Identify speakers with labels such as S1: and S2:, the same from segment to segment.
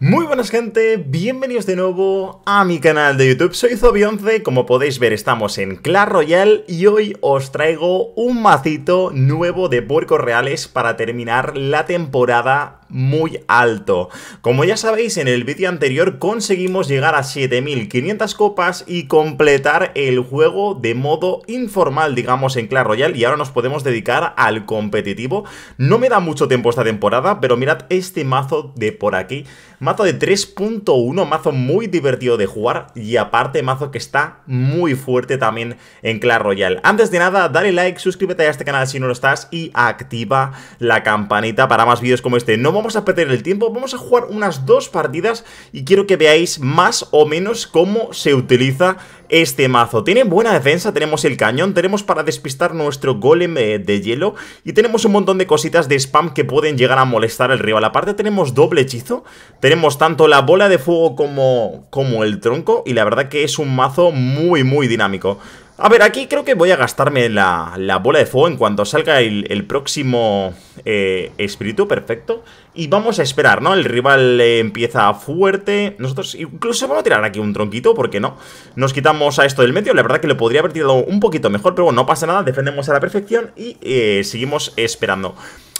S1: Muy buenas gente, bienvenidos de nuevo a mi canal de YouTube, soy Zobionce, como podéis ver estamos en Clash Royale y hoy os traigo un macito nuevo de puercos reales para terminar la temporada muy alto. Como ya sabéis, en el vídeo anterior conseguimos llegar a 7500 copas y completar el juego de modo informal, digamos, en Clash Royale y ahora nos podemos dedicar al competitivo. No me da mucho tiempo esta temporada, pero mirad este mazo de por aquí. Mazo de 3.1, mazo muy divertido de jugar y aparte mazo que está muy fuerte también en Clash Royale. Antes de nada, dale like, suscríbete a este canal si no lo estás y activa la campanita para más vídeos como este. No vamos a perder el tiempo, vamos a jugar unas dos partidas y quiero que veáis más o menos cómo se utiliza este mazo. Tiene buena defensa, tenemos el cañón, tenemos para despistar nuestro golem eh, de hielo y tenemos un montón de cositas de spam que pueden llegar a molestar al rival. Aparte tenemos doble hechizo, tenemos tanto la bola de fuego como, como el tronco y la verdad que es un mazo muy muy dinámico. A ver, aquí creo que voy a gastarme la, bola de fuego en cuanto salga el, próximo eh, espíritu, perfecto. Y vamos a esperar, ¿no? El rival eh, empieza fuerte. Nosotros incluso vamos a tirar aquí un tronquito, ¿por qué no? Nos quitamos a esto del medio. La verdad que lo podría haber tirado un poquito mejor, pero bueno, no pasa nada. Defendemos a la perfección y eh, seguimos esperando.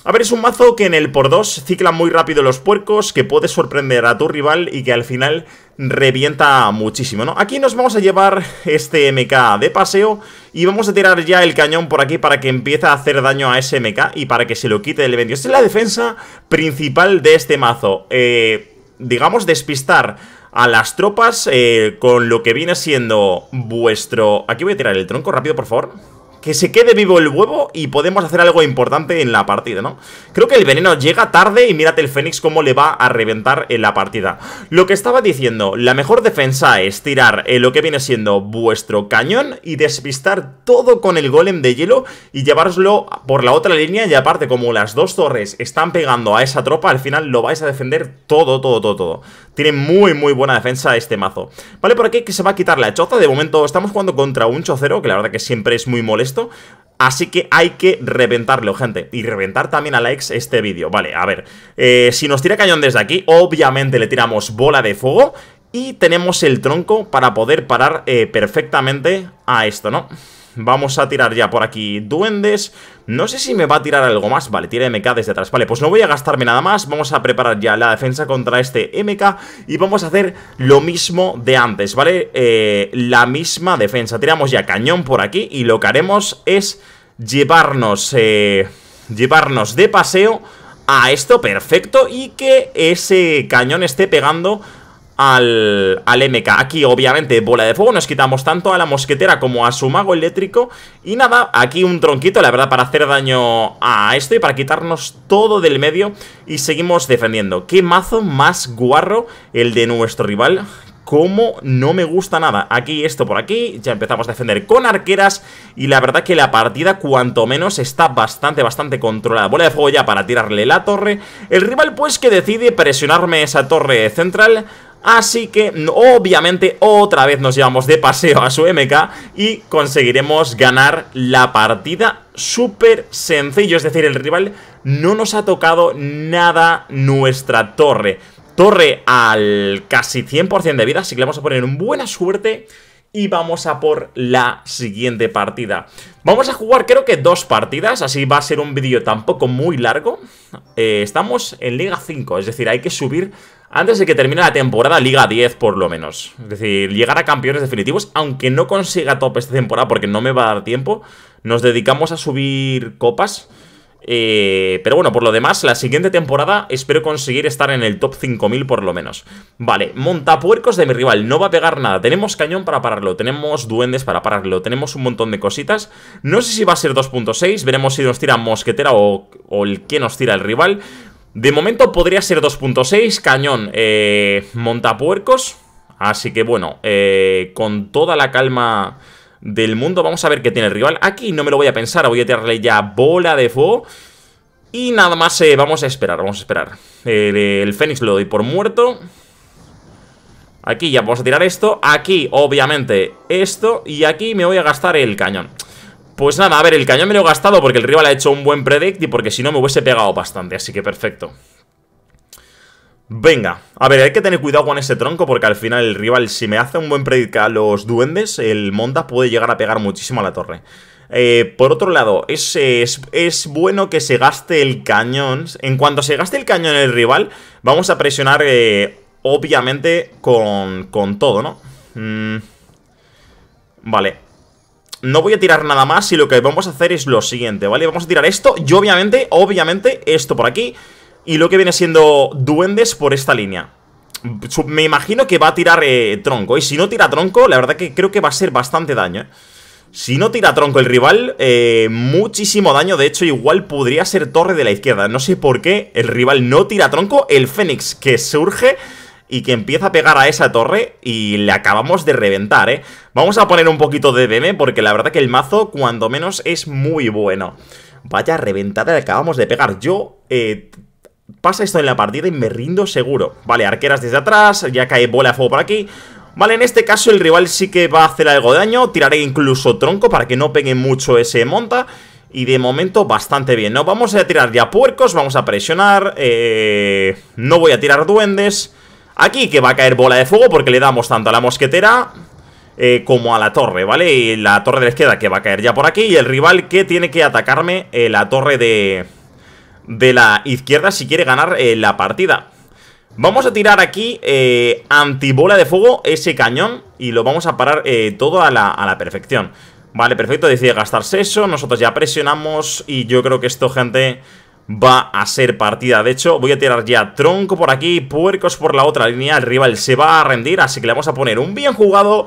S1: A ver, es un mazo que en el por 2 cicla muy rápido los puercos, que puede sorprender a tu rival y que al final revienta muchísimo, ¿no? Aquí nos vamos a llevar este MK de paseo y vamos a tirar ya el cañón por aquí para que empiece a hacer daño a ese MK y para que se lo quite del evento. Esta es la defensa principal de este mazo. Eh, digamos, despistar a las tropas eh, con lo que viene siendo vuestro... Aquí voy a tirar el tronco rápido, por favor que se quede vivo el huevo y podemos hacer algo importante en la partida, ¿no? Creo que el veneno llega tarde y mírate el Fénix cómo le va a reventar en la partida. Lo que estaba diciendo, la mejor defensa es tirar eh, lo que viene siendo vuestro cañón y despistar todo con el golem de hielo y llevárselo por la otra línea y aparte como las dos torres están pegando a esa tropa, al final lo vais a defender todo, todo, todo, todo. Tiene muy, muy buena defensa este mazo. Vale, por aquí que se va a quitar la choza, de momento estamos jugando contra un chocero, que la verdad que siempre es muy molesto Así que hay que reventarlo, gente. Y reventar también a la ex este vídeo. Vale, a ver. Eh, si nos tira cañón desde aquí, obviamente le tiramos bola de fuego. Y tenemos el tronco para poder parar eh, perfectamente a esto, ¿no? Vamos a tirar ya por aquí duendes No sé si me va a tirar algo más Vale, tira MK desde atrás Vale, pues no voy a gastarme nada más Vamos a preparar ya la defensa contra este MK Y vamos a hacer lo mismo de antes, ¿vale? Eh, la misma defensa Tiramos ya cañón por aquí Y lo que haremos es llevarnos... Eh, llevarnos de paseo a esto perfecto y que ese cañón esté pegando al, al MK Aquí obviamente bola de fuego, nos quitamos tanto a la mosquetera como a su mago eléctrico Y nada, aquí un tronquito, la verdad, para hacer daño a esto y para quitarnos todo del medio Y seguimos defendiendo Qué mazo más guarro el de nuestro rival como no me gusta nada. Aquí, esto por aquí, ya empezamos a defender con arqueras y la verdad que la partida cuanto menos está bastante, bastante controlada. Bola de fuego ya para tirarle la torre. El rival pues que decide presionarme esa torre central Así que obviamente otra vez nos llevamos de paseo a su MK y conseguiremos ganar la partida súper sencillo. Es decir, el rival no nos ha tocado nada nuestra torre. Torre al casi 100% de vida, así que le vamos a poner buena suerte y vamos a por la siguiente partida. Vamos a jugar creo que dos partidas, así va a ser un vídeo tampoco muy largo. Eh, estamos en Liga 5, es decir, hay que subir antes de que termine la temporada Liga 10 por lo menos. Es decir, llegar a campeones definitivos, aunque no consiga top esta temporada porque no me va a dar tiempo, nos dedicamos a subir copas. Eh, pero bueno, por lo demás, la siguiente temporada espero conseguir estar en el top 5000 por lo menos. Vale, montapuercos de mi rival, no va a pegar nada. Tenemos cañón para pararlo, tenemos duendes para pararlo, tenemos un montón de cositas. No sé si va a ser 2.6, veremos si nos tira mosquetera o el que nos tira el rival. De momento podría ser 2.6, cañón, eh, montapuercos. Así que bueno, eh, con toda la calma del mundo, vamos a ver qué tiene el rival. Aquí no me lo voy a pensar, voy a tirarle ya bola de fuego. Y nada más, eh, vamos a esperar, vamos a esperar. El, el Fénix lo doy por muerto. Aquí ya vamos a tirar esto. Aquí, obviamente, esto. Y aquí me voy a gastar el cañón. Pues nada, a ver, el cañón me lo he gastado porque el rival ha hecho un buen predict y porque si no me hubiese pegado bastante, así que perfecto. Venga, a ver, hay que tener cuidado con ese tronco porque al final el rival, si me hace un buen predict a los duendes, el monta puede llegar a pegar muchísimo a la torre. Eh, por otro lado, es, es, bueno que se gaste el cañón. En cuanto se gaste el cañón el rival, vamos a presionar, eh, obviamente, con, todo, ¿no? Mm, vale, no voy a tirar nada más y lo que vamos a hacer es lo siguiente, ¿vale? Vamos a tirar esto y obviamente, obviamente, esto por aquí y lo que viene siendo duendes por esta línea. Me imagino que va a tirar eh, tronco Y si no tira tronco, la verdad que creo que va a ser bastante daño ¿eh? Si no tira tronco el rival, eh, muchísimo daño De hecho, igual podría ser torre de la izquierda No sé por qué el rival no tira tronco El Fénix que surge y que empieza a pegar a esa torre y le acabamos de reventar, ¿eh? Vamos a poner un poquito de DM porque la verdad que el mazo, cuando menos, es muy bueno. Vaya reventada le acabamos de pegar. Yo, eh, Pasa esto en la partida y me rindo seguro. Vale, arqueras desde atrás, ya cae bola de fuego por aquí. Vale, en este caso el rival sí que va a hacer algo de daño. Tiraré incluso tronco para que no pegue mucho ese monta. Y de momento bastante bien, ¿no? Vamos a tirar ya puercos, vamos a presionar. Eh... No voy a tirar duendes. Aquí que va a caer bola de fuego porque le damos tanto a la mosquetera eh, como a la torre, ¿vale? Y la torre de la izquierda que va a caer ya por aquí y el rival que tiene que atacarme eh, la torre de, de la izquierda si quiere ganar eh, la partida. Vamos a tirar aquí antibola de fuego ese cañón y lo vamos a parar todo a la, a la perfección. Vale, perfecto, decide gastarse eso, nosotros ya presionamos y yo creo que esto, gente va a ser partida. De hecho, voy a tirar ya tronco por aquí, puercos por la otra línea. El rival se va a rendir, así que le vamos a poner un bien jugado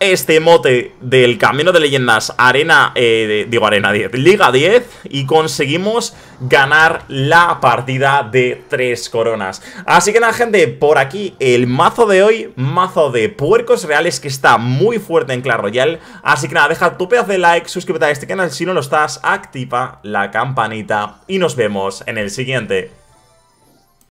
S1: este mote del Camino de Leyendas Arena, eh, digo Arena 10, Liga 10 y conseguimos ganar la partida de tres coronas. Así que nada gente, por aquí el mazo de hoy, mazo de puercos reales que está muy fuerte en Clash Royale. Así que nada, deja tu pedazo de like, suscríbete a este canal si no lo estás, activa la campanita y nos vemos en el siguiente.